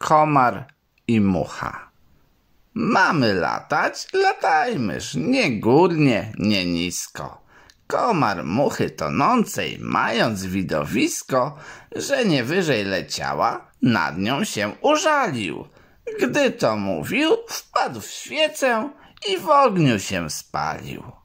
komar i mucha. Mamy latać, latajmyż, nie górnie, nie nisko. Komar muchy tonącej, mając widowisko, że nie wyżej leciała, nad nią się użalił. Gdy to mówił, wpadł w świecę i w ogniu się spalił.